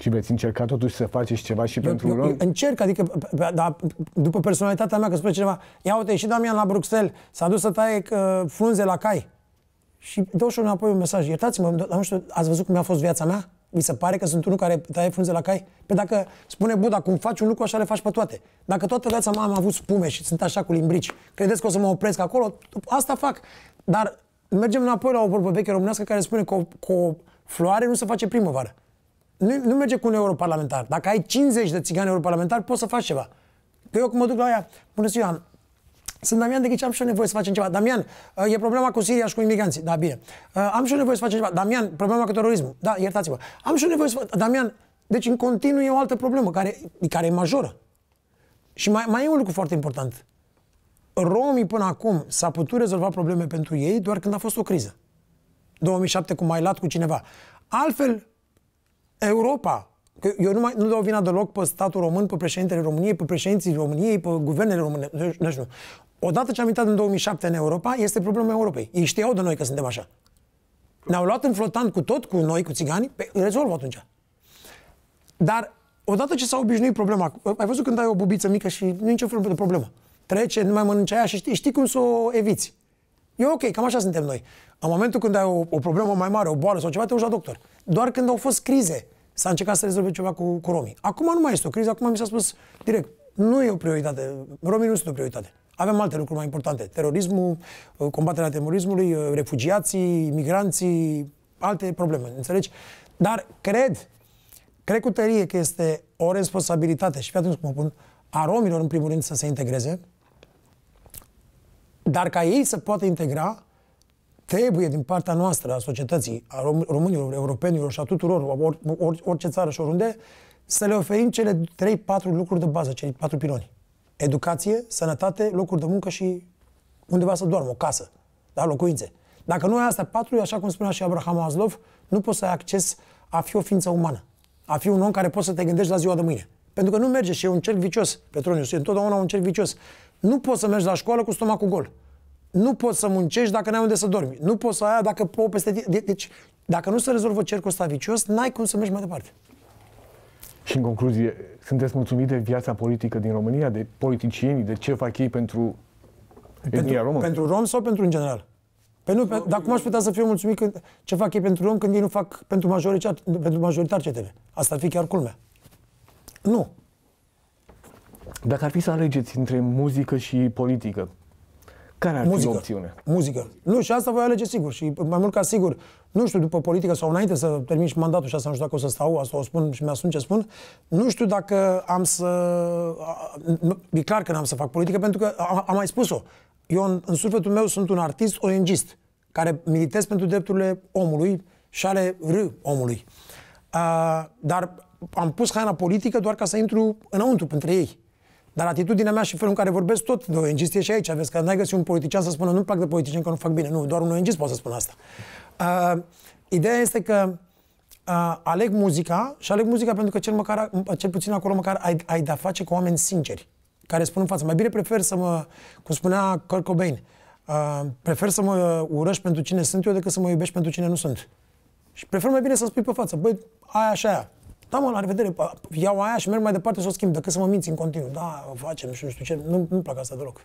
Și veți încerca totuși să faceți ceva și eu, pentru eu, eu Încerc, adică, dar după personalitatea mea, că spune cineva, ia uite, și Damian la Bruxelles, s-a dus să taie uh, frunze la cai. Și dau și înapoi un mesaj, iertați-mă, dar nu știu, ați văzut cum a fost viața mea? Mi se pare că sunt unul care taie frunze la cai? Pe păi dacă spune Buda, cum faci un lucru, așa le faci pe toate. Dacă toată viața mea am avut spume și sunt așa cu limbrici, credeți că o să mă opresc acolo? Asta fac. Dar mergem înapoi la o vorbă veche românească care spune că o, că o floare nu se face primăvară nu merge cu un europarlamentar. Dacă ai 50 de țigani europarlamentari, poți să faci ceva. Că eu când mă duc la aia, bună ziua, sunt Damian Ghici, am și eu nevoie să facem ceva. Damian, uh, e problema cu Siria și cu imigranții. Da, bine. Uh, am și eu nevoie să facem ceva. Damian, problema cu terorismul. Da, iertați-vă. Am și eu nevoie să fac... Damian, deci în continuu e o altă problemă care, care e majoră. Și mai, mai e un lucru foarte important. Romii până acum s-a putut rezolva probleme pentru ei doar când a fost o criză. 2007 cu Mailat, cu cineva. Altfel, Europa. Că eu nu, mai, nu dau vina deloc pe statul român, pe președintele României, pe președinții României, pe guvernele române. Nu, nu. Odată ce am intrat în 2007 în Europa, este problema Europei. Ei știau de noi că suntem așa. Ne-au luat în flotant cu tot, cu noi, cu țigani, pe, rezolvă atunci. Dar odată ce s-a obișnuit problema, ai văzut când ai o bubiță mică și nu e nicio formă de problemă. Trece, nu mai mănânci aia și știi, știi cum să o eviți. E ok, cam așa suntem noi. În momentul când ai o, o problemă mai mare, o boală sau ceva, te duci la doctor. Doar când au fost crize, s-a încercat să rezolve ceva cu, cu romii. Acum nu mai este o criză, acum mi s-a spus direct, nu e o prioritate, romii nu sunt o prioritate. Avem alte lucruri mai importante, terorismul, uh, combaterea terorismului, uh, refugiații, migranții, alte probleme, înțelegi? Dar cred, cred cu tărie că este o responsabilitate și fii atunci cum o pun, a romilor în primul rând să se integreze, dar ca ei să poată integra, trebuie din partea noastră, a societății, a românilor, europenilor și a tuturor, or, or, orice țară și oriunde, să le oferim cele 3-4 lucruri de bază, cei 4 piloni. Educație, sănătate, locuri de muncă și undeva să doarmă, o casă, da? locuințe. Dacă nu ai astea patru, așa cum spunea și Abraham Aslov, nu poți să ai acces a fi o ființă umană, a fi un om care poți să te gândești la ziua de mâine. Pentru că nu merge și e un cerc vicios, Petronius, e întotdeauna un cerc vicios. Nu poți să mergi la școală cu stomacul gol nu poți să muncești dacă n-ai unde să dormi. Nu poți să ai aia dacă plouă peste tine. De- deci, dacă nu se rezolvă cercul ăsta vicios, n-ai cum să mergi mai departe. Și în concluzie, sunteți mulțumit de viața politică din România, de politicienii, de ce fac ei pentru pentru, română? Pentru rom sau pentru în general? Pe păi nu, pe, dar cum aș putea să fiu mulțumit când, ce fac ei pentru rom când ei nu fac pentru majoritar, pentru majoritar cetele? Asta ar fi chiar culmea. Nu. Dacă ar fi să alegeți între muzică și politică, care ar muzică, fi opțiune? Muzică. Nu, și asta voi alege sigur. Și mai mult ca sigur, nu știu, după politică sau înainte să termin și mandatul și asta nu știu dacă o să stau, asta o spun și mi-asum ce spun, nu știu dacă am să... E clar că n-am să fac politică pentru că am, mai spus-o. Eu în, în sufletul meu sunt un artist oengist, care militez pentru drepturile omului și ale r omului. Uh, dar am pus haina politică doar ca să intru înăuntru, între ei. Dar atitudinea mea și felul în care vorbesc tot de ONG este și aici. Aveți că n-ai găsit un politician să spună nu-mi plac de politicieni că nu fac bine. Nu, doar un ONG poate să spună asta. Uh, ideea este că uh, aleg muzica și aleg muzica pentru că cel, măcar, cel puțin acolo măcar ai, ai de-a face cu oameni sinceri care spun în față. Mai bine prefer să mă, cum spunea Kurt Cobain, uh, prefer să mă urăști pentru cine sunt eu decât să mă iubești pentru cine nu sunt. Și prefer mai bine să spui pe față, băi, aia așa aia, da, mă, la revedere, iau aia și merg mai departe să o schimb, decât să mă minți în continuu. Da, o facem și nu știu ce, nu, nu-mi plac asta deloc.